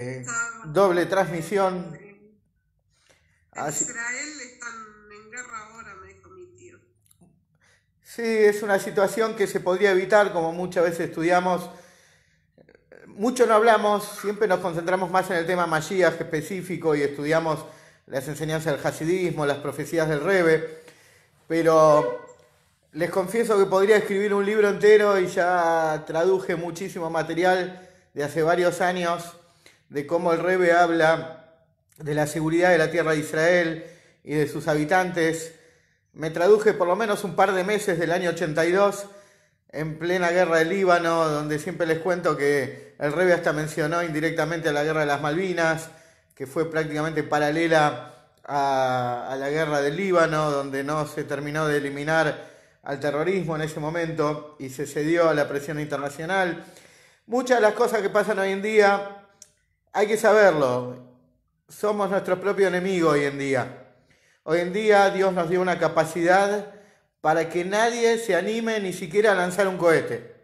Eh, ah, doble transmisión. Israel están en guerra ahora, me dijo mi tío. Sí, es una situación que se podría evitar, como muchas veces estudiamos. Mucho no hablamos, siempre nos concentramos más en el tema Mashiach específico y estudiamos las enseñanzas del hasidismo, las profecías del Rebe, pero les confieso que podría escribir un libro entero y ya traduje muchísimo material de hace varios años de cómo el Rebe habla de la seguridad de la tierra de Israel y de sus habitantes. Me traduje por lo menos un par de meses del año 82 en plena guerra del Líbano, donde siempre les cuento que el Rebe hasta mencionó indirectamente a la guerra de las Malvinas, que fue prácticamente paralela a, a, la guerra del Líbano, donde no se terminó de eliminar al terrorismo en ese momento y se cedió a la presión internacional. Muchas de las cosas que pasan hoy en día hay que saberlo. Somos nuestro propio enemigo hoy en día. Hoy en día Dios nos dio una capacidad para que nadie se anime ni siquiera a lanzar un cohete.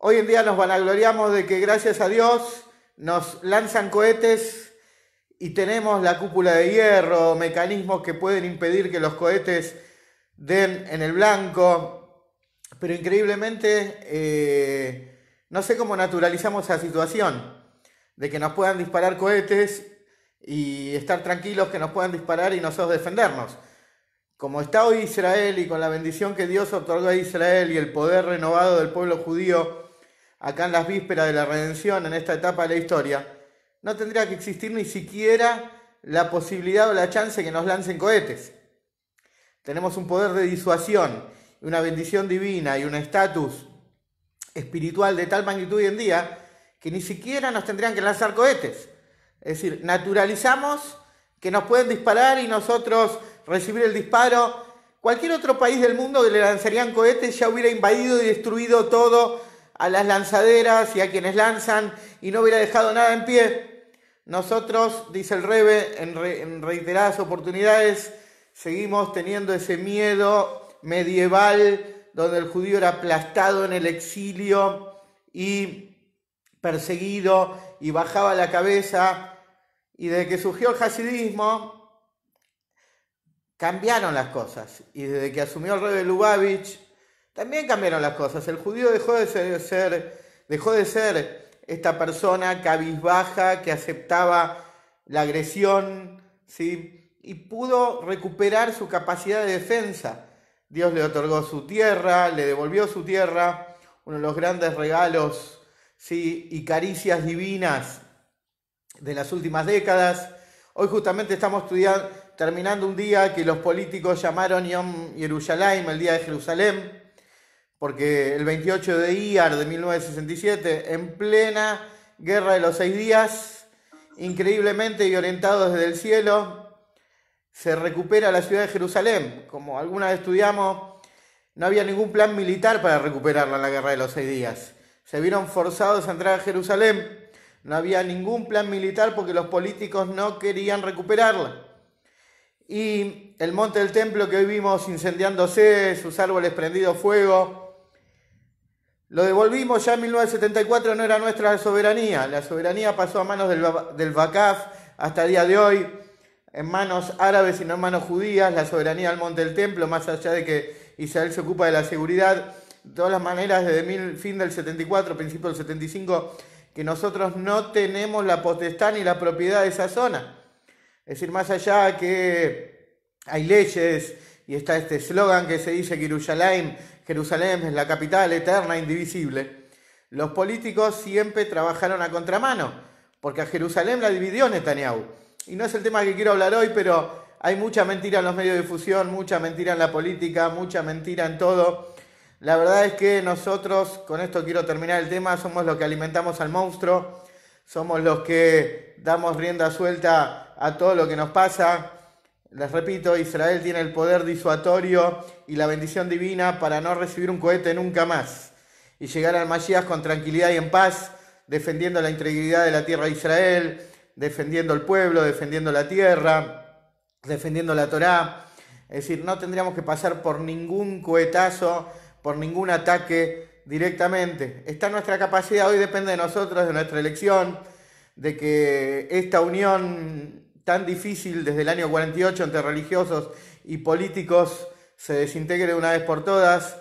Hoy en día nos vanagloriamos de que gracias a Dios nos lanzan cohetes y tenemos la cúpula de hierro, mecanismos que pueden impedir que los cohetes den en el blanco. Pero increíblemente, eh, no sé cómo naturalizamos esa situación de que nos puedan disparar cohetes y estar tranquilos que nos puedan disparar y nosotros defendernos. Como está hoy Israel y con la bendición que Dios otorgó a Israel y el poder renovado del pueblo judío acá en las vísperas de la redención, en esta etapa de la historia, no tendría que existir ni siquiera la posibilidad o la chance que nos lancen cohetes. Tenemos un poder de disuasión, una bendición divina y un estatus espiritual de tal magnitud hoy en día que ni siquiera nos tendrían que lanzar cohetes. Es decir, naturalizamos que nos pueden disparar y nosotros recibir el disparo. Cualquier otro país del mundo que le lanzarían cohetes ya hubiera invadido y destruido todo a las lanzaderas y a quienes lanzan y no hubiera dejado nada en pie. Nosotros, dice el Rebe, en, en reiteradas oportunidades, seguimos teniendo ese miedo medieval donde el judío era aplastado en el exilio y perseguido y bajaba la cabeza. Y desde que surgió el hasidismo, cambiaron las cosas. Y desde que asumió el rey Lubavitch, también cambiaron las cosas. El judío dejó de ser, dejó de ser esta persona cabizbaja que aceptaba la agresión, ¿sí? y pudo recuperar su capacidad de defensa. Dios le otorgó su tierra, le devolvió su tierra, uno de los grandes regalos ¿sí? y caricias divinas de las últimas décadas. Hoy justamente estamos terminando un día que los políticos llamaron Yom Yerushalayim, el Día de Jerusalén, porque el 28 de Iyar de 1967, en plena Guerra de los Seis Días, increíblemente y orientado desde el cielo, se recupera la ciudad de Jerusalén. Como alguna vez estudiamos, no había ningún plan militar para recuperarla en la Guerra de los Seis Días se vieron forzados a entrar a Jerusalén. No había ningún plan militar porque los políticos no querían recuperarla. Y el monte del templo que hoy vimos incendiándose, sus árboles prendidos fuego, lo devolvimos ya en 1974, no era nuestra soberanía. La soberanía pasó a manos del, del Bacaf hasta el día de hoy, en manos árabes y no en manos judías, la soberanía del monte del templo, más allá de que Israel se ocupa de la seguridad todas las maneras, desde el fin del 74, principio del 75, que nosotros no tenemos la potestad ni la propiedad de esa zona. Es decir, más allá que hay leyes y está este eslogan que se dice que Jerusalén, Jerusalén es la capital eterna, indivisible, los políticos siempre trabajaron a contramano, porque a Jerusalén la dividió Netanyahu. Y no es el tema que quiero hablar hoy, pero hay mucha mentira en los medios de difusión, mucha mentira en la política, mucha mentira en todo. La verdad es que nosotros, con esto quiero terminar el tema, somos los que alimentamos al monstruo, somos los que damos rienda suelta a todo lo que nos pasa. Les repito, Israel tiene el poder disuatorio y la bendición divina para no recibir un cohete nunca más y llegar al Masías con tranquilidad y en paz, defendiendo la integridad de la tierra de Israel, defendiendo el pueblo, defendiendo la tierra, defendiendo la Torah Es decir, no tendríamos que pasar por ningún cohetazo por ningún ataque directamente. Está nuestra capacidad, hoy depende de nosotros, de nuestra elección, de que esta unión tan difícil desde el año 48 entre religiosos y políticos se desintegre de una vez por todas,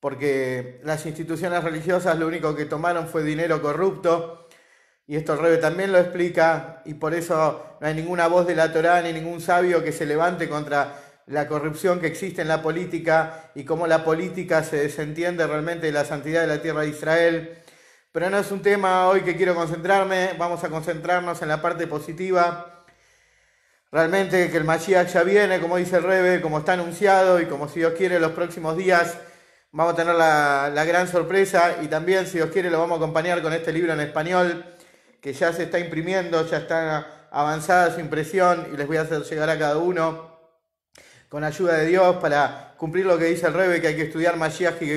porque las instituciones religiosas lo único que tomaron fue dinero corrupto, y esto el Rebe también lo explica, y por eso no hay ninguna voz de la Torá ni ningún sabio que se levante contra la corrupción que existe en la política y cómo la política se desentiende realmente de la santidad de la tierra de Israel. Pero no es un tema hoy que quiero concentrarme, vamos a concentrarnos en la parte positiva. Realmente que el Mashiach ya viene, como dice el Rebe, como está anunciado y como si Dios quiere los próximos días vamos a tener la, la gran sorpresa y también si Dios quiere lo vamos a acompañar con este libro en español que ya se está imprimiendo, ya está avanzada su impresión y les voy a hacer llegar a cada uno con ayuda de Dios para cumplir lo que dice el Rebe, que hay que estudiar Mashiach y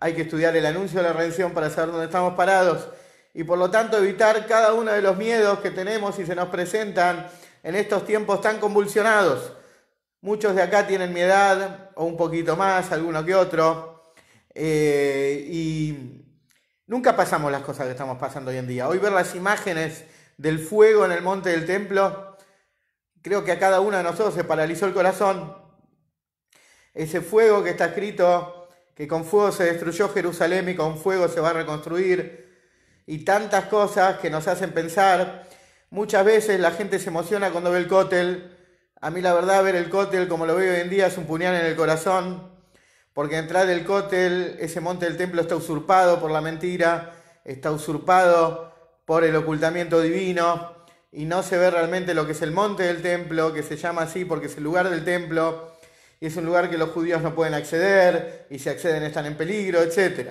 hay que estudiar el anuncio de la redención para saber dónde estamos parados y por lo tanto evitar cada uno de los miedos que tenemos y se nos presentan en estos tiempos tan convulsionados. Muchos de acá tienen mi edad o un poquito más, alguno que otro, eh, y nunca pasamos las cosas que estamos pasando hoy en día. Hoy ver las imágenes del fuego en el monte del templo Creo que a cada uno de nosotros se paralizó el corazón. Ese fuego que está escrito, que con fuego se destruyó Jerusalén y con fuego se va a reconstruir. Y tantas cosas que nos hacen pensar. Muchas veces la gente se emociona cuando ve el cótel. A mí la verdad ver el cótel como lo veo hoy en día es un puñal en el corazón. Porque entrar del cótel, ese monte del templo está usurpado por la mentira, está usurpado por el ocultamiento divino, y no se ve realmente lo que es el monte del templo, que se llama así porque es el lugar del templo, y es un lugar que los judíos no pueden acceder, y si acceden están en peligro, etc.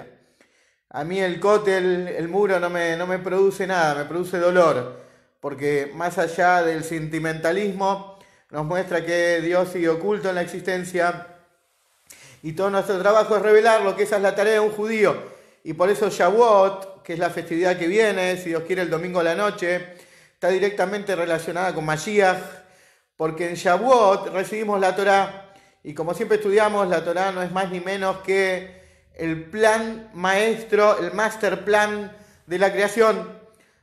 A mí el cote, el muro, no me, no me produce nada, me produce dolor, porque más allá del sentimentalismo, nos muestra que Dios sigue oculto en la existencia, y todo nuestro trabajo es revelarlo, que esa es la tarea de un judío. Y por eso Shavuot, que es la festividad que viene, si Dios quiere el domingo a la noche, está directamente relacionada con Mashiach, porque en Shavuot recibimos la Torah y como siempre estudiamos, la Torah no es más ni menos que el plan maestro, el master plan de la creación,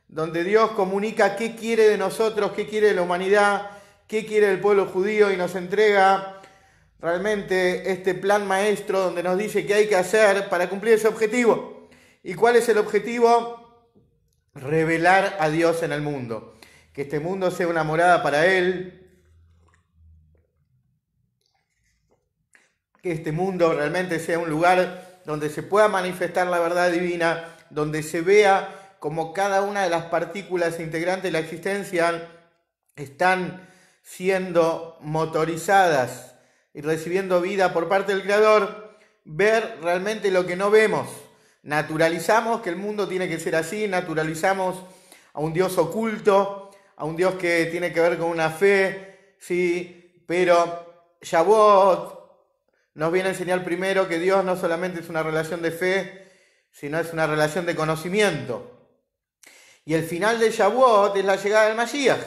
donde Dios comunica qué quiere de nosotros, qué quiere de la humanidad, qué quiere el pueblo judío y nos entrega realmente este plan maestro donde nos dice qué hay que hacer para cumplir ese objetivo. ¿Y cuál es el objetivo? revelar a Dios en el mundo, que este mundo sea una morada para Él, que este mundo realmente sea un lugar donde se pueda manifestar la verdad divina, donde se vea como cada una de las partículas integrantes de la existencia están siendo motorizadas y recibiendo vida por parte del Creador, ver realmente lo que no vemos Naturalizamos que el mundo tiene que ser así, naturalizamos a un Dios oculto, a un Dios que tiene que ver con una fe, sí, pero Shavuot nos viene a enseñar primero que Dios no solamente es una relación de fe, sino es una relación de conocimiento. Y el final de Shavuot es la llegada del Mashiach,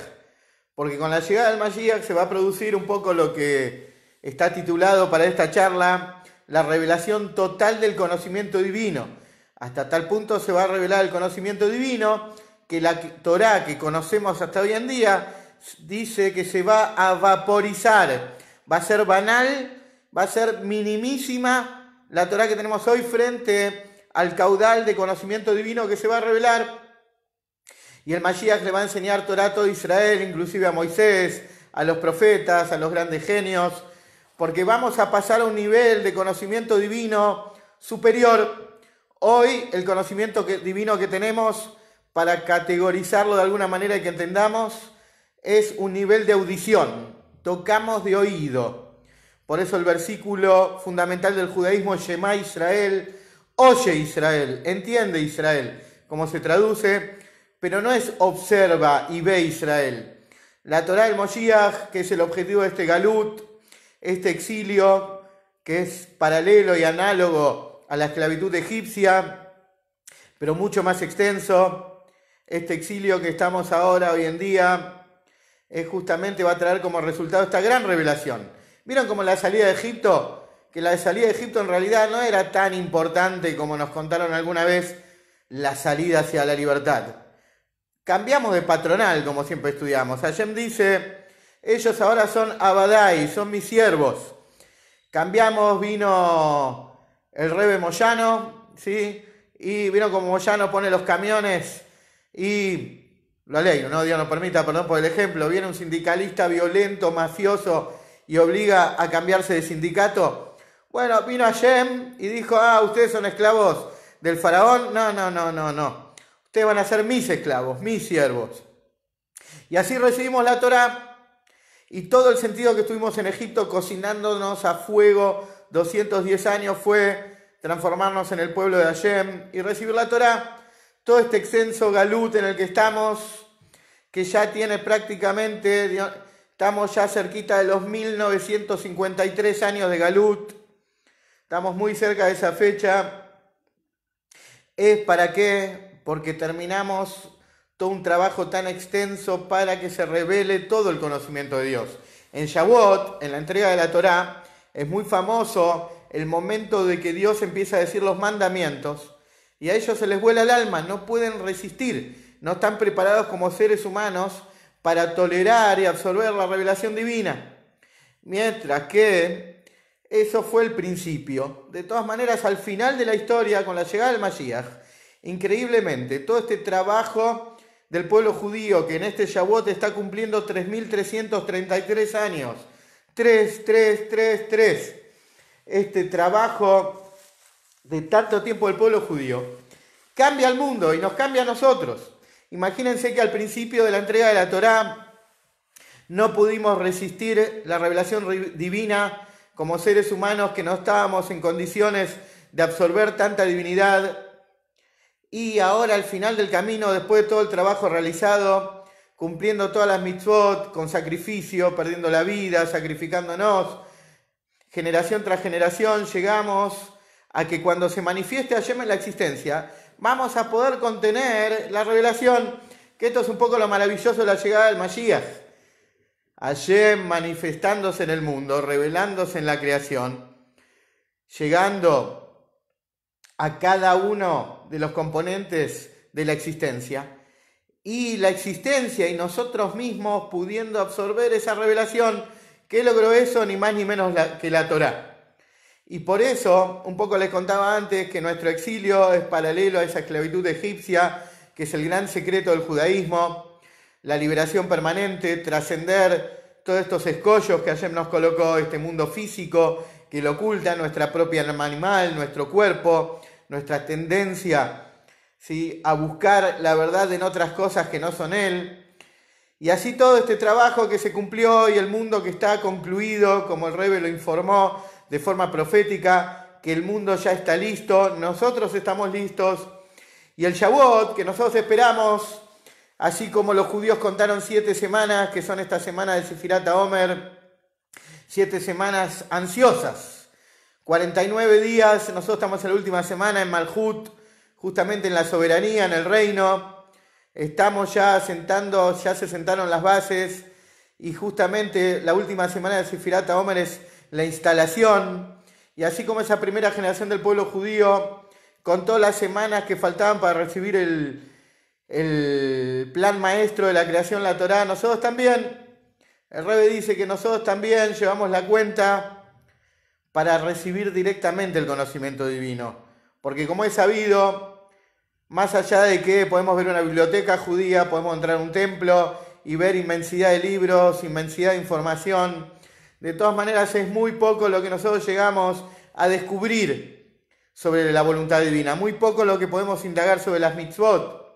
porque con la llegada del Mashiach se va a producir un poco lo que está titulado para esta charla, la revelación total del conocimiento divino. Hasta tal punto se va a revelar el conocimiento divino que la Torah que conocemos hasta hoy en día dice que se va a vaporizar, va a ser banal, va a ser minimísima la Torah que tenemos hoy frente al caudal de conocimiento divino que se va a revelar. Y el Mashiach le va a enseñar Torah a todo Israel, inclusive a Moisés, a los profetas, a los grandes genios, porque vamos a pasar a un nivel de conocimiento divino superior Hoy el conocimiento divino que tenemos para categorizarlo de alguna manera y que entendamos es un nivel de audición. Tocamos de oído. Por eso el versículo fundamental del judaísmo es Shema Israel, oye Israel, entiende Israel, como se traduce, pero no es observa y ve Israel. La Torah del Moshiach, que es el objetivo de este galut, este exilio, que es paralelo y análogo a la esclavitud egipcia, pero mucho más extenso. Este exilio que estamos ahora, hoy en día, es justamente va a traer como resultado esta gran revelación. ¿Vieron como la salida de Egipto? Que la salida de Egipto en realidad no era tan importante como nos contaron alguna vez la salida hacia la libertad. Cambiamos de patronal, como siempre estudiamos. Hashem dice, ellos ahora son Abadai, son mis siervos. Cambiamos, vino el Rebe Moyano, ¿sí? Y vino como Moyano pone los camiones y la ley, no Dios nos permita, perdón por el ejemplo, viene un sindicalista violento, mafioso y obliga a cambiarse de sindicato. Bueno, vino a Yem y dijo, ah, ustedes son esclavos del faraón. No, no, no, no, no. Ustedes van a ser mis esclavos, mis siervos. Y así recibimos la Torah y todo el sentido que estuvimos en Egipto cocinándonos a fuego 210 años fue transformarnos en el pueblo de Hashem y recibir la Torah. Todo este extenso galut en el que estamos, que ya tiene prácticamente, estamos ya cerquita de los 1953 años de galut, estamos muy cerca de esa fecha. ¿Es para qué? Porque terminamos todo un trabajo tan extenso para que se revele todo el conocimiento de Dios. En Shavuot, en la entrega de la Torá, es muy famoso el momento de que Dios empieza a decir los mandamientos y a ellos se les vuela el alma, no pueden resistir, no están preparados como seres humanos para tolerar y absorber la revelación divina. Mientras que eso fue el principio. De todas maneras, al final de la historia, con la llegada del Mashiach, increíblemente, todo este trabajo del pueblo judío que en este Shavuot está cumpliendo 3.333 años, 3. Este trabajo de tanto tiempo del pueblo judío cambia el mundo y nos cambia a nosotros. Imagínense que al principio de la entrega de la Torá no pudimos resistir la revelación divina como seres humanos que no estábamos en condiciones de absorber tanta divinidad. Y ahora al final del camino, después de todo el trabajo realizado, cumpliendo todas las mitzvot con sacrificio, perdiendo la vida, sacrificándonos, generación tras generación, llegamos a que cuando se manifieste Hashem en la existencia, vamos a poder contener la revelación, que esto es un poco lo maravilloso de la llegada del Mashiach. Hashem manifestándose en el mundo, revelándose en la creación, llegando a cada uno de los componentes de la existencia y la existencia y nosotros mismos pudiendo absorber esa revelación que logró eso ni más ni menos que la Torá. Y por eso, un poco les contaba antes que nuestro exilio es paralelo a esa esclavitud egipcia, que es el gran secreto del judaísmo, la liberación permanente, trascender todos estos escollos que ayer nos colocó este mundo físico, que lo oculta nuestra propia alma animal, nuestro cuerpo, nuestra tendencia a buscar la verdad en otras cosas que no son Él. Y así todo este trabajo que se cumplió y el mundo que está concluido, como el Rebe lo informó de forma profética, que el mundo ya está listo, nosotros estamos listos. Y el Shavuot, que nosotros esperamos, así como los judíos contaron siete semanas, que son esta semana de Sefirata Omer, siete semanas ansiosas. 49 días, nosotros estamos en la última semana en Malhut, justamente en la soberanía, en el reino. Estamos ya sentando, ya se sentaron las bases y justamente la última semana de Sefirata Omer es la instalación. Y así como esa primera generación del pueblo judío contó las semanas que faltaban para recibir el, plan maestro de la creación, la Torá, nosotros también, el Rebe dice que nosotros también llevamos la cuenta para recibir directamente el conocimiento divino. Porque como he sabido, más allá de que podemos ver una biblioteca judía, podemos entrar en un templo y ver inmensidad de libros, inmensidad de información, de todas maneras es muy poco lo que nosotros llegamos a descubrir sobre la voluntad divina, muy poco lo que podemos indagar sobre las mitzvot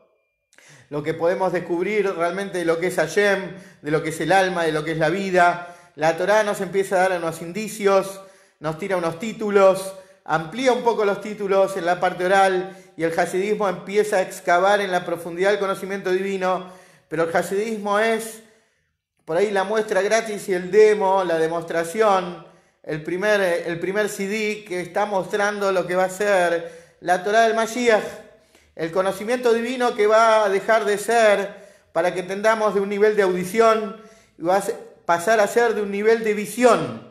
lo que podemos descubrir realmente de lo que es Hashem, de lo que es el alma, de lo que es la vida. La Torah nos empieza a dar unos indicios, nos tira unos títulos, amplía un poco los títulos en la parte oral y el hasidismo empieza a excavar en la profundidad del conocimiento divino, pero el hasidismo es por ahí la muestra gratis y el demo, la demostración, el primer, el primer CD que está mostrando lo que va a ser la Torah del Mashiach, el conocimiento divino que va a dejar de ser para que entendamos de un nivel de audición y va a pasar a ser de un nivel de visión.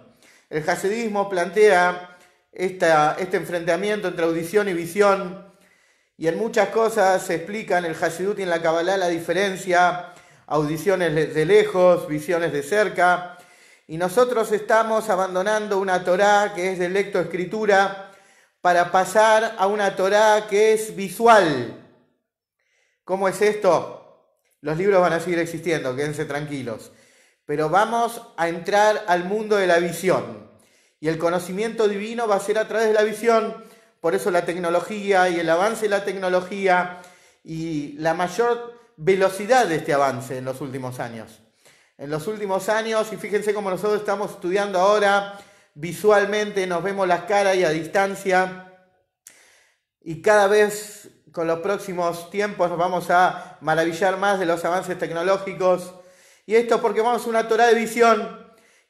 El hasidismo plantea este enfrentamiento entre audición y visión. Y en muchas cosas se explican el Hasidut y en la Kabbalah la diferencia, audiciones de lejos, visiones de cerca. Y nosotros estamos abandonando una Torá que es de lectoescritura para pasar a una Torá que es visual. ¿Cómo es esto? Los libros van a seguir existiendo, quédense tranquilos. Pero vamos a entrar al mundo de la visión y el conocimiento divino va a ser a través de la visión. Por eso la tecnología y el avance de la tecnología y la mayor velocidad de este avance en los últimos años. En los últimos años, y fíjense cómo nosotros estamos estudiando ahora, visualmente nos vemos las caras y a distancia, y cada vez con los próximos tiempos nos vamos a maravillar más de los avances tecnológicos. Y esto porque vamos a una Torah de visión,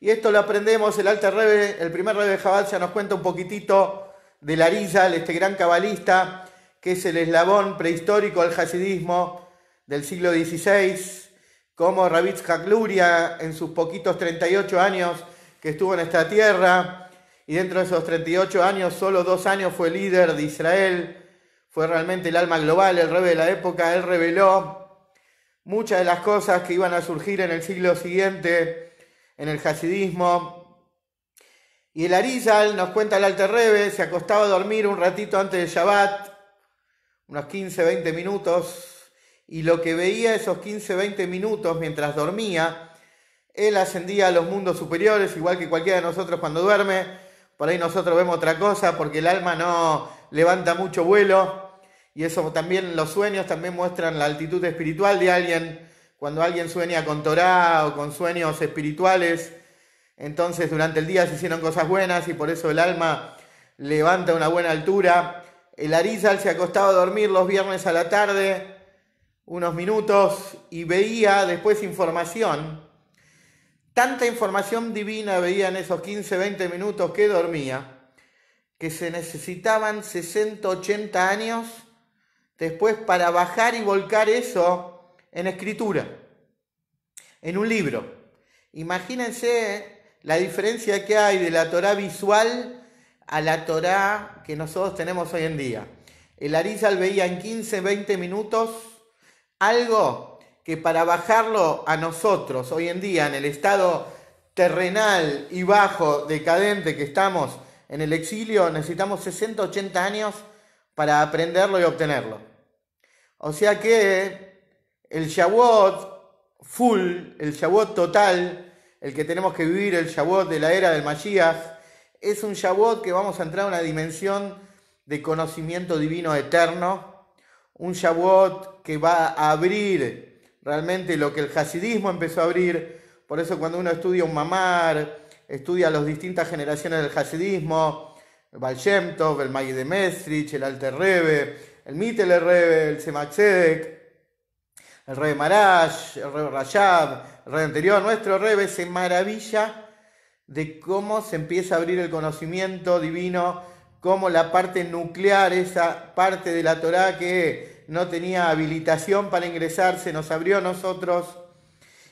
y esto lo aprendemos, el alter Rebe, el primer Rebe Jabal se nos cuenta un poquitito de Larisa, este gran cabalista, que es el eslabón prehistórico al hasidismo del siglo XVI, como Rabitz Hakluria en sus poquitos 38 años que estuvo en esta tierra, y dentro de esos 38 años, solo dos años fue líder de Israel, fue realmente el alma global, el rebe de la época, él reveló muchas de las cosas que iban a surgir en el siglo siguiente en el hasidismo. Y el Arizal, nos cuenta el Alter Rebe, se acostaba a dormir un ratito antes del Shabbat, unos 15, 20 minutos, y lo que veía esos 15, 20 minutos mientras dormía, él ascendía a los mundos superiores, igual que cualquiera de nosotros cuando duerme, por ahí nosotros vemos otra cosa, porque el alma no levanta mucho vuelo, y eso también los sueños también muestran la altitud espiritual de alguien. Cuando alguien sueña con Torah o con sueños espirituales, entonces durante el día se hicieron cosas buenas y por eso el alma levanta una buena altura. El Arizal se acostaba a dormir los viernes a la tarde, unos minutos, y veía después información. Tanta información divina veía en esos 15, 20 minutos que dormía, que se necesitaban 60, 80 años después para bajar y volcar eso en escritura, en un libro. Imagínense la diferencia que hay de la Torah visual a la Torah que nosotros tenemos hoy en día. El Arizal veía en 15, 20 minutos algo que para bajarlo a nosotros hoy en día en el estado terrenal y bajo, decadente que estamos en el exilio, necesitamos 60, 80 años para aprenderlo y obtenerlo. O sea que el Shavuot full, el Shavuot total, el que tenemos que vivir, el Shavuot de la era del Mashiach, es un Shavuot que vamos a entrar a una dimensión de conocimiento divino eterno, un Shavuot que va a abrir realmente lo que el hasidismo empezó a abrir, por eso cuando uno estudia un mamar, estudia las distintas generaciones del hasidismo, el Balshemtov, el Magid de Mestrich, el Alter Rebbe, el Mitele Rebbe, el Sematzedek, el rey Marash, el rey Rayab, el rey anterior, nuestro rey se maravilla de cómo se empieza a abrir el conocimiento divino, cómo la parte nuclear, esa parte de la Torá que no tenía habilitación para ingresar, se nos abrió a nosotros.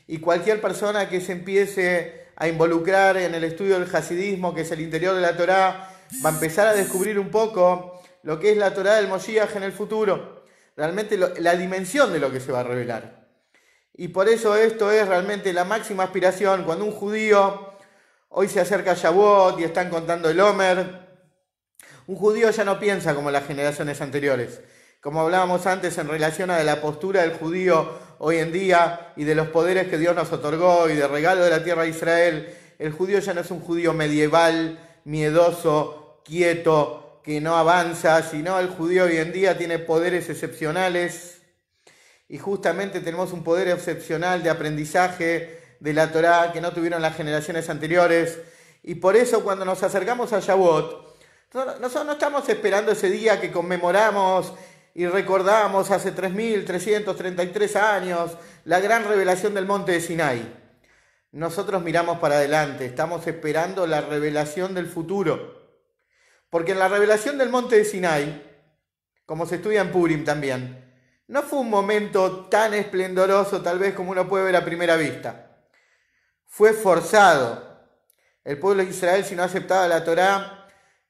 Y cualquier persona que se empiece a involucrar en el estudio del hasidismo, que es el interior de la Torá, va a empezar a descubrir un poco lo que es la Torá del Moshiach en el futuro realmente la dimensión de lo que se va a revelar. Y por eso esto es realmente la máxima aspiración. Cuando un judío hoy se acerca a Shavuot y están contando el Homer, un judío ya no piensa como las generaciones anteriores. Como hablábamos antes en relación a la postura del judío hoy en día y de los poderes que Dios nos otorgó y de regalo de la tierra de Israel, el judío ya no es un judío medieval, miedoso, quieto, que no avanza, sino el judío hoy en día tiene poderes excepcionales y justamente tenemos un poder excepcional de aprendizaje de la Torá que no tuvieron las generaciones anteriores y por eso cuando nos acercamos a Shavuot, nosotros no estamos esperando ese día que conmemoramos y recordamos hace 3.333 años la gran revelación del monte de Sinai. Nosotros miramos para adelante, estamos esperando la revelación del futuro. Porque en la revelación del monte de Sinai, como se estudia en Purim también, no fue un momento tan esplendoroso tal vez como uno puede ver a primera vista. Fue forzado. El pueblo de Israel, si no aceptaba la Torá,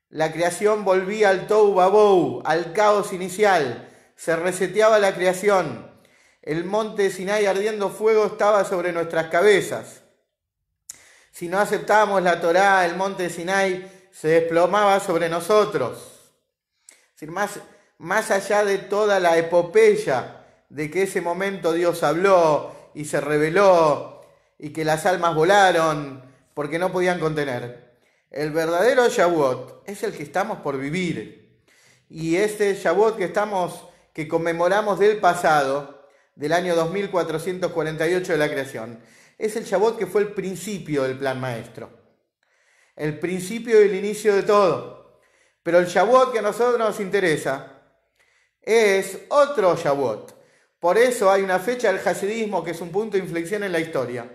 la creación volvía al Tou Babou, al caos inicial. Se reseteaba la creación. El monte de Sinai ardiendo fuego estaba sobre nuestras cabezas. Si no aceptábamos la Torá, el monte de Sinai se desplomaba sobre nosotros. más, más allá de toda la epopeya de que ese momento Dios habló y se reveló y que las almas volaron porque no podían contener. El verdadero Shavuot es el que estamos por vivir. Y este Shavuot que estamos que conmemoramos del pasado, del año 2448 de la creación, es el Shavuot que fue el principio del plan maestro el principio y el inicio de todo. Pero el Shavuot que a nosotros nos interesa es otro Shavuot. Por eso hay una fecha del Hasidismo que es un punto de inflexión en la historia,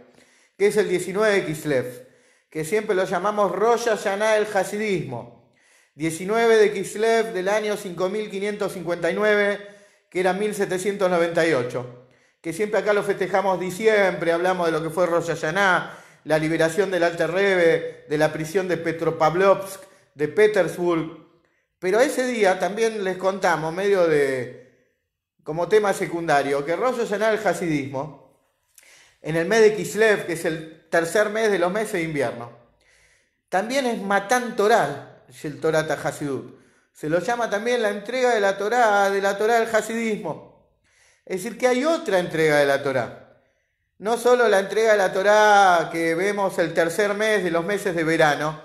que es el 19 de Kislev, que siempre lo llamamos Rosh Yaná el Hasidismo. 19 de Kislev del año 5559, que era 1798, que siempre acá lo festejamos diciembre, hablamos de lo que fue Rosh Yaná la liberación del Alta Rebe, de la prisión de Petropavlovsk, de Petersburg. Pero ese día también les contamos, medio de como tema secundario, que Rosso en el hasidismo, en el mes de Kislev, que es el tercer mes de los meses de invierno, también es Matán Toral, el Torah Hasidut. Se lo llama también la entrega de la Torah, de la Torah del hasidismo. Es decir, que hay otra entrega de la Torah no solo la entrega de la Torá que vemos el tercer mes de los meses de verano,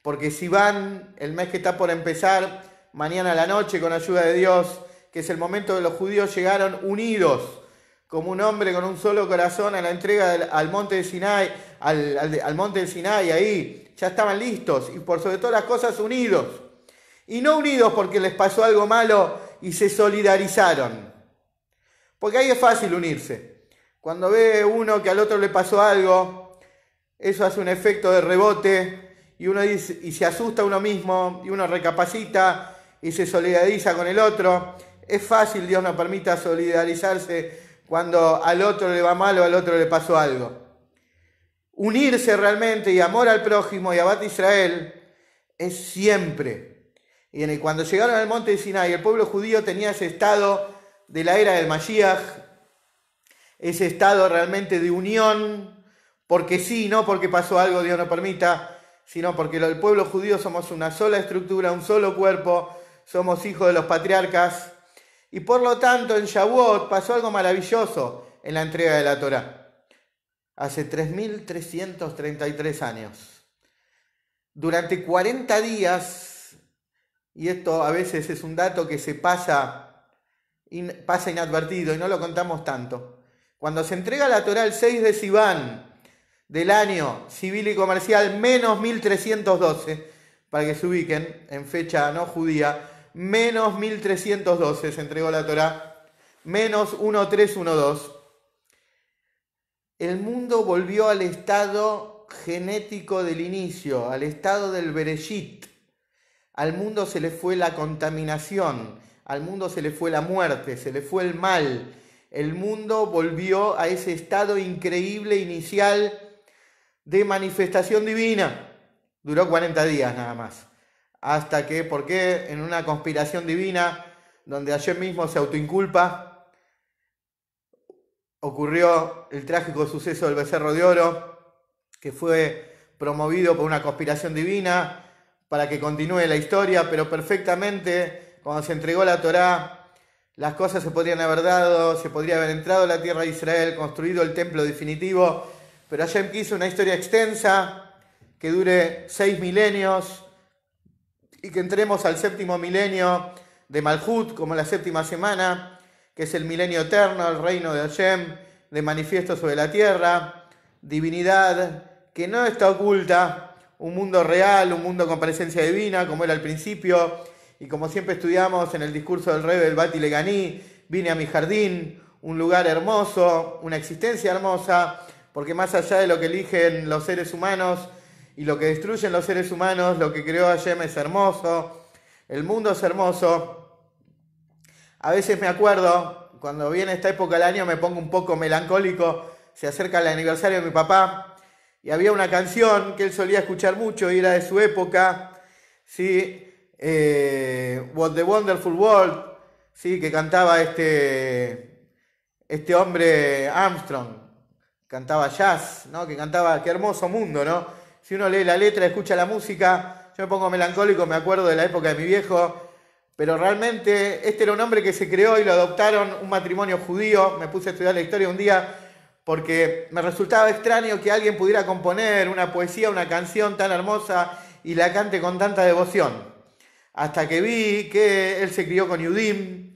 porque si van el mes que está por empezar, mañana a la noche, con ayuda de Dios, que es el momento de los judíos llegaron unidos, como un hombre con un solo corazón, a la entrega al monte de Sinai, al, monte de Sinai, ahí, ya estaban listos, y por sobre todas las cosas unidos. Y no unidos porque les pasó algo malo y se solidarizaron. Porque ahí es fácil unirse. Cuando ve uno que al otro le pasó algo, eso hace un efecto de rebote y uno dice, y se asusta a uno mismo y uno recapacita y se solidariza con el otro. Es fácil, Dios nos permita solidarizarse cuando al otro le va mal o al otro le pasó algo. Unirse realmente y amor al prójimo y abate Israel es siempre. Y cuando llegaron al monte de Sinai, el pueblo judío tenía ese estado de la era del Mashiach, ese estado realmente de unión, porque sí, no porque pasó algo, Dios no permita, sino porque el pueblo judío somos una sola estructura, un solo cuerpo, somos hijos de los patriarcas. Y por lo tanto en Shavuot pasó algo maravilloso en la entrega de la Torá. Hace 3.333 años. Durante 40 días, y esto a veces es un dato que se pasa, pasa inadvertido y no lo contamos tanto, cuando se entrega la Torah el 6 de Sibán del año civil y comercial menos 1312, para que se ubiquen en fecha no judía, menos 1312 se entregó la Torah, menos 1312. El mundo volvió al estado genético del inicio, al estado del Bereshit. Al mundo se le fue la contaminación, al mundo se le fue la muerte, se le fue el mal, el mundo volvió a ese estado increíble inicial de manifestación divina. Duró 40 días nada más. Hasta que, ¿por qué? En una conspiración divina, donde ayer mismo se autoinculpa, ocurrió el trágico suceso del becerro de oro, que fue promovido por una conspiración divina para que continúe la historia, pero perfectamente cuando se entregó la Torá las cosas se podrían haber dado, se podría haber entrado a la tierra de Israel, construido el templo definitivo, pero Hashem quiso una historia extensa que dure seis milenios y que entremos al séptimo milenio de Malhut, como la séptima semana, que es el milenio eterno, el reino de Hashem, de manifiesto sobre la tierra, divinidad que no está oculta, un mundo real, un mundo con presencia divina, como era al principio, y como siempre estudiamos en el discurso del rey del Bati Leganí, vine a mi jardín, un lugar hermoso, una existencia hermosa, porque más allá de lo que eligen los seres humanos y lo que destruyen los seres humanos, lo que creó Hashem es hermoso, el mundo es hermoso. A veces me acuerdo, cuando viene esta época del año me pongo un poco melancólico, se acerca el aniversario de mi papá, y había una canción que él solía escuchar mucho y era de su época, ¿sí? Eh, What the Wonderful World, ¿sí? que cantaba este, este hombre Armstrong, cantaba jazz, que cantaba Qué hermoso mundo, ¿no? Si uno lee la letra, escucha la música, yo me pongo melancólico, me acuerdo de la época de mi viejo, pero realmente este era un hombre que se creó y lo adoptaron un matrimonio judío, me puse a estudiar la historia un día porque me resultaba extraño que alguien pudiera componer una poesía, una canción tan hermosa y la cante con tanta devoción hasta que vi que él se crió con Yudim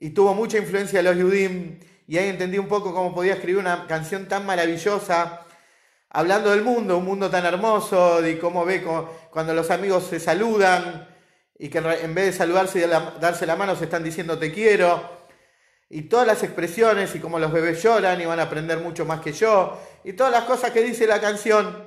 y tuvo mucha influencia de los Yudim y ahí entendí un poco cómo podía escribir una canción tan maravillosa hablando del mundo, un mundo tan hermoso, de cómo ve cuando los amigos se saludan y que en vez de saludarse y darse la mano se están diciendo te quiero. Y todas las expresiones y cómo los bebés lloran y van a aprender mucho más que yo. Y todas las cosas que dice la canción.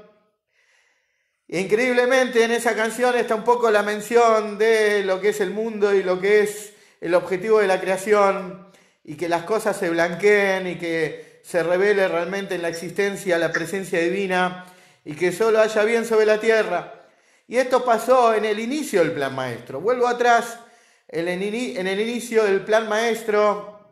Increíblemente en esa canción está un poco la mención de lo que es el mundo y lo que es el objetivo de la creación y que las cosas se blanqueen y que se revele realmente en la existencia la presencia divina y que solo haya bien sobre la tierra. Y esto pasó en el inicio del plan maestro. Vuelvo atrás, en el inicio del plan maestro,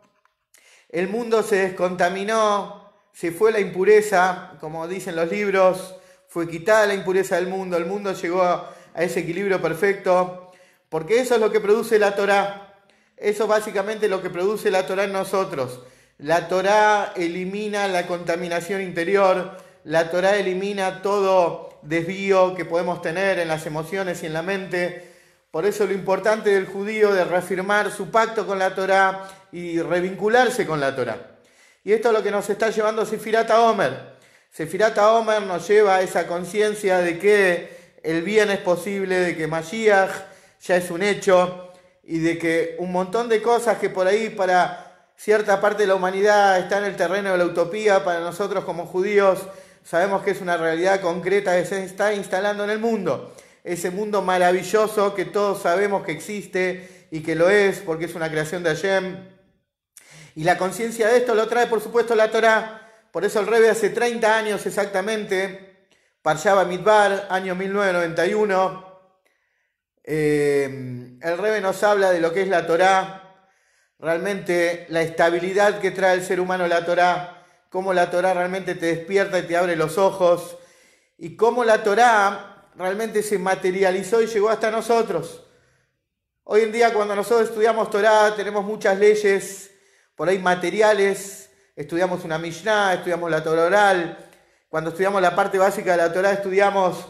el mundo se descontaminó, se fue la impureza, como dicen los libros, fue quitada la impureza del mundo, el mundo llegó a, ese equilibrio perfecto, porque eso es lo que produce la Torah. Eso es básicamente lo que produce la Torah en nosotros. La Torah elimina la contaminación interior, la Torah elimina todo desvío que podemos tener en las emociones y en la mente. Por eso lo importante del judío de reafirmar su pacto con la Torah y revincularse con la Torah. Y esto es lo que nos está llevando Sifirata Omer. Sefirata Omer nos lleva a esa conciencia de que el bien es posible, de que Mashiach ya es un hecho y de que un montón de cosas que por ahí para cierta parte de la humanidad está en el terreno de la utopía, para nosotros como judíos sabemos que es una realidad concreta que se está instalando en el mundo. Ese mundo maravilloso que todos sabemos que existe y que lo es porque es una creación de Hashem. Y la conciencia de esto lo trae por supuesto la Torah por eso el Rebe hace 30 años exactamente, Parshaba Midbar, año 1991, eh, el Rebe nos habla de lo que es la Torá, realmente la estabilidad que trae el ser humano la Torá, cómo la Torá realmente te despierta y te abre los ojos, y cómo la Torá realmente se materializó y llegó hasta nosotros. Hoy en día cuando nosotros estudiamos Torá tenemos muchas leyes por ahí materiales estudiamos una Mishnah, estudiamos la Torah oral, cuando estudiamos la parte básica de la Torah estudiamos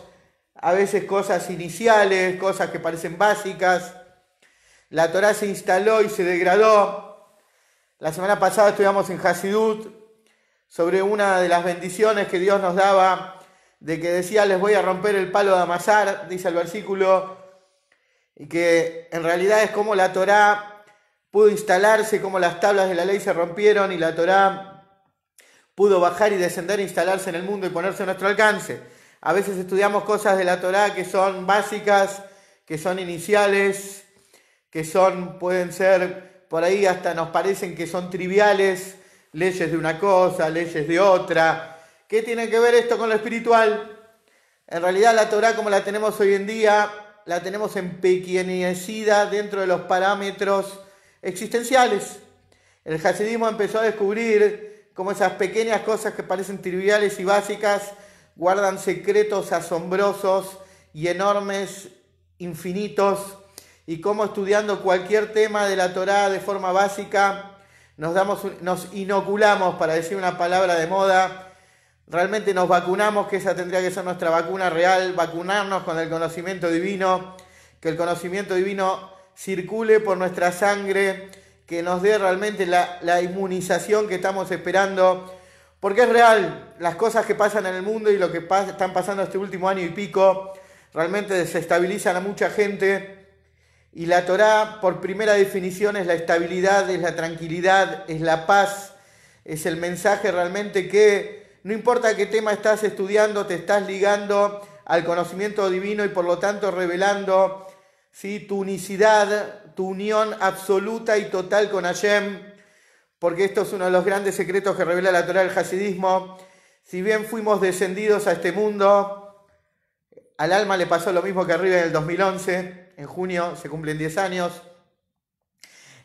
a veces cosas iniciales, cosas que parecen básicas. La Torah se instaló y se degradó. La semana pasada estudiamos en Hasidut sobre una de las bendiciones que Dios nos daba, de que decía, les voy a romper el palo de amasar, dice el versículo, y que en realidad es como la Torah pudo instalarse como las tablas de la ley se rompieron y la Torá pudo bajar y descender, instalarse en el mundo y ponerse a nuestro alcance. A veces estudiamos cosas de la Torá que son básicas, que son iniciales, que son, pueden ser, por ahí hasta nos parecen que son triviales, leyes de una cosa, leyes de otra. ¿Qué tiene que ver esto con lo espiritual? En realidad la Torá como la tenemos hoy en día, la tenemos empequeñecida dentro de los parámetros existenciales. El hasidismo empezó a descubrir cómo esas pequeñas cosas que parecen triviales y básicas guardan secretos asombrosos y enormes, infinitos, y cómo estudiando cualquier tema de la Torá de forma básica nos, damos, nos inoculamos, para decir una palabra de moda, realmente nos vacunamos, que esa tendría que ser nuestra vacuna real, vacunarnos con el conocimiento divino, que el conocimiento divino circule por nuestra sangre, que nos dé realmente la, inmunización que estamos esperando. Porque es real, las cosas que pasan en el mundo y lo que están pasando este último año y pico, realmente desestabilizan a mucha gente. Y la Torá, por primera definición, es la estabilidad, es la tranquilidad, es la paz, es el mensaje realmente que no importa qué tema estás estudiando, te estás ligando al conocimiento divino y por lo tanto revelando ¿sí? tu unicidad, tu unión absoluta y total con Hashem, porque esto es uno de los grandes secretos que revela la Torah del Hasidismo. Si bien fuimos descendidos a este mundo, al alma le pasó lo mismo que arriba en el 2011, en junio se cumplen 10 años.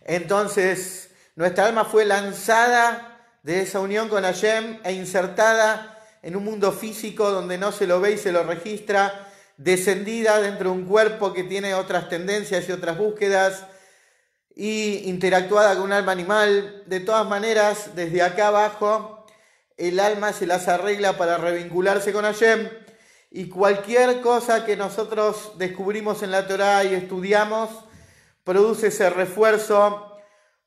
Entonces, nuestra alma fue lanzada de esa unión con Hashem e insertada en un mundo físico donde no se lo ve y se lo registra, descendida dentro de un cuerpo que tiene otras tendencias y otras búsquedas y interactuada con un alma animal. De todas maneras, desde acá abajo, el alma se las arregla para revincularse con Hashem y cualquier cosa que nosotros descubrimos en la Torah y estudiamos, produce ese refuerzo.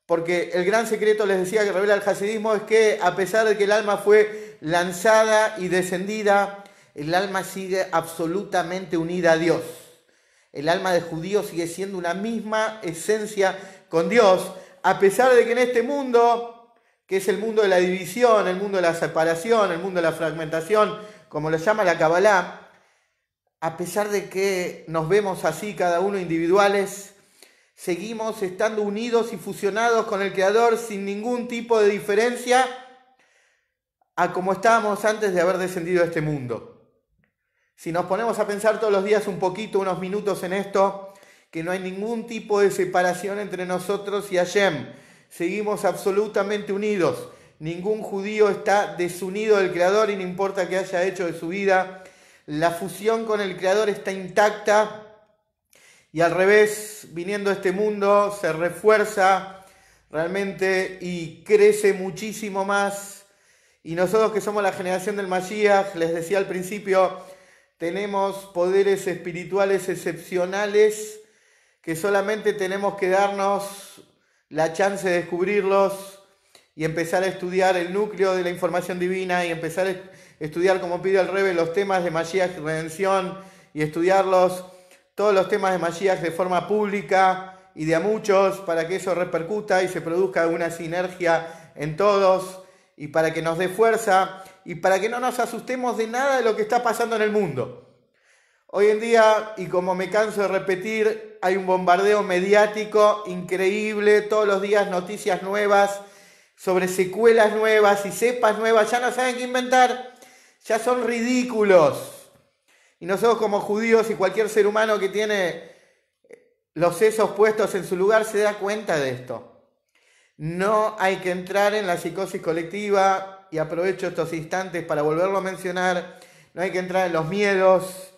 Porque el gran secreto, les decía, que revela el hasidismo es que a pesar de que el alma fue lanzada y descendida el alma sigue absolutamente unida a Dios. El alma de judío sigue siendo una misma esencia con Dios, a pesar de que en este mundo, que es el mundo de la división, el mundo de la separación, el mundo de la fragmentación, como lo llama la Kabbalah, a pesar de que nos vemos así cada uno individuales, seguimos estando unidos y fusionados con el Creador sin ningún tipo de diferencia a como estábamos antes de haber descendido a este mundo. Si nos ponemos a pensar todos los días un poquito, unos minutos en esto, que no hay ningún tipo de separación entre nosotros y Hashem. Seguimos absolutamente unidos. Ningún judío está desunido del Creador y no importa qué haya hecho de su vida. La fusión con el Creador está intacta y al revés, viniendo a este mundo, se refuerza realmente y crece muchísimo más. Y nosotros que somos la generación del Mashiach, les decía al principio, tenemos poderes espirituales excepcionales que solamente tenemos que darnos la chance de descubrirlos y empezar a estudiar el núcleo de la información divina y empezar a estudiar, como pide el Rebe, los temas de y Redención y estudiarlos, todos los temas de magia de forma pública y de a muchos para que eso repercuta y se produzca una sinergia en todos y para que nos dé fuerza y para que no nos asustemos de nada de lo que está pasando en el mundo. Hoy en día, y como me canso de repetir, hay un bombardeo mediático increíble, todos los días noticias nuevas sobre secuelas nuevas y cepas nuevas, ya no saben qué inventar, ya son ridículos. Y nosotros como judíos y cualquier ser humano que tiene los sesos puestos en su lugar se da cuenta de esto. No hay que entrar en la psicosis colectiva, y aprovecho estos instantes para volverlo a mencionar, no hay que entrar en los miedos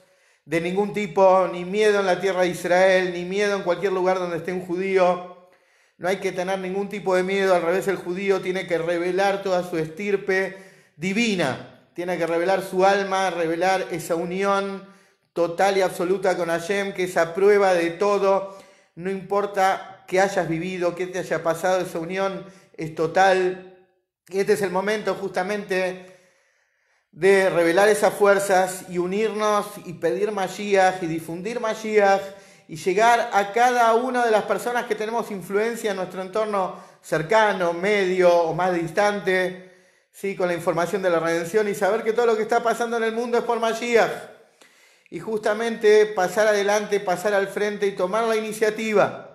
de ningún tipo, ni miedo en la tierra de Israel, ni miedo en cualquier lugar donde esté un judío. No hay que tener ningún tipo de miedo, al revés el judío tiene que revelar toda su estirpe divina, tiene que revelar su alma, revelar esa unión total y absoluta con Hashem, que es a prueba de todo, no importa que hayas vivido, que te haya pasado, esa unión es total. Y este es el momento justamente de revelar esas fuerzas y unirnos y pedir Mashiach y difundir Mashiach y llegar a cada una de las personas que tenemos influencia en nuestro entorno cercano, medio o más distante, ¿sí? con la información de la redención y saber que todo lo que está pasando en el mundo es por Mashiach. Y justamente pasar adelante, pasar al frente y tomar la iniciativa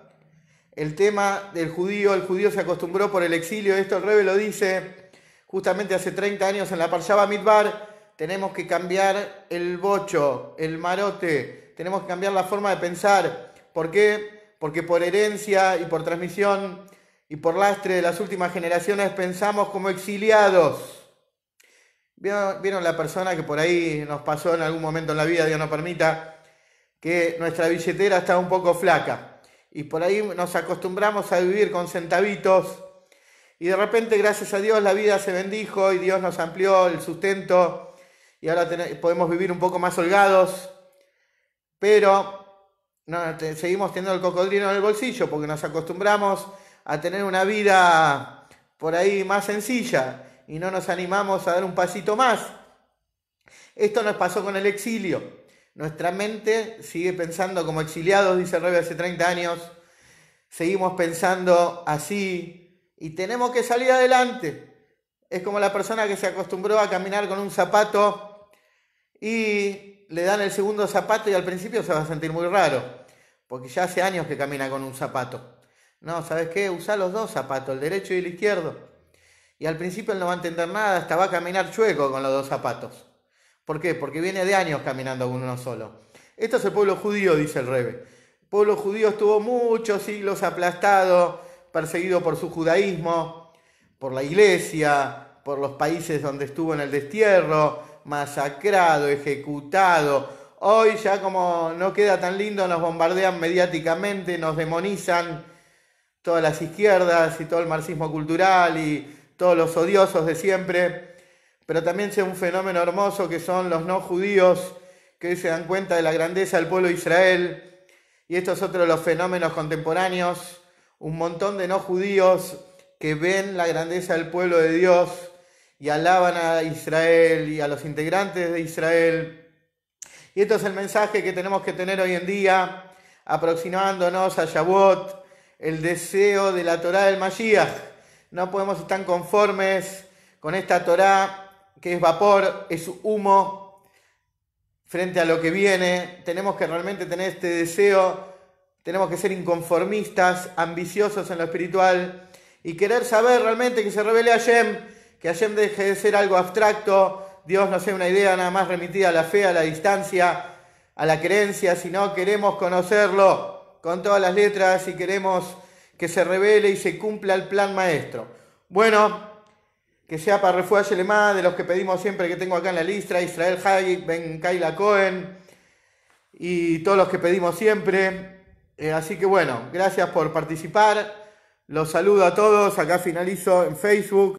el tema del judío, el judío se acostumbró por el exilio, esto el Rebe lo dice justamente hace 30 años en la Parshava Midbar, tenemos que cambiar el bocho, el marote, tenemos que cambiar la forma de pensar. ¿Por qué? Porque por herencia y por transmisión y por lastre de las últimas generaciones pensamos como exiliados. ¿Vieron, la persona que por ahí nos pasó en algún momento en la vida, Dios no permita, que nuestra billetera está un poco flaca? y por ahí nos acostumbramos a vivir con centavitos y de repente gracias a Dios la vida se bendijo y Dios nos amplió el sustento y ahora podemos vivir un poco más holgados, pero seguimos teniendo el cocodrilo en el bolsillo porque nos acostumbramos a tener una vida por ahí más sencilla y no nos animamos a dar un pasito más. Esto nos pasó con el exilio. Nuestra mente sigue pensando como exiliados, dice el Rebe hace 30 años. Seguimos pensando así y tenemos que salir adelante. Es como la persona que se acostumbró a caminar con un zapato y le dan el segundo zapato y al principio se va a sentir muy raro, porque ya hace años que camina con un zapato. No, ¿sabes qué? Usa los dos zapatos, el derecho y el izquierdo. Y al principio él no va a entender nada, hasta va a caminar chueco con los dos zapatos. ¿Por qué? Porque viene de años caminando con uno solo. Esto es el pueblo judío, dice el Rebe. El pueblo judío estuvo muchos siglos aplastado, perseguido por su judaísmo, por la iglesia, por los países donde estuvo en el destierro, masacrado, ejecutado. Hoy ya como no queda tan lindo, nos bombardean mediáticamente, nos demonizan todas las izquierdas y todo el marxismo cultural y todos los odiosos de siempre pero también sea un fenómeno hermoso que son los no judíos que se dan cuenta de la grandeza del pueblo de Israel. Y estos otros los fenómenos contemporáneos, un montón de no judíos que ven la grandeza del pueblo de Dios y alaban a Israel y a los integrantes de Israel. Y esto es el mensaje que tenemos que tener hoy en día, aproximándonos a Shavuot, el deseo de la Torá del Mashiach. No podemos estar conformes con esta Torá que es vapor, es humo frente a lo que viene. Tenemos que realmente tener este deseo, tenemos que ser inconformistas, ambiciosos en lo espiritual y querer saber realmente que se revele a Yem, que Yem deje de ser algo abstracto, Dios no sea una idea nada más remitida a la fe, a la distancia, a la creencia, sino queremos conocerlo con todas las letras y queremos que se revele y se cumpla el plan maestro. Bueno, que sea para Refuah de los que pedimos siempre que tengo acá en la lista, Israel Hayek, Ben Kaila Cohen y todos los que pedimos siempre. Eh, así que bueno, gracias por participar. Los saludo a todos. Acá finalizo en Facebook.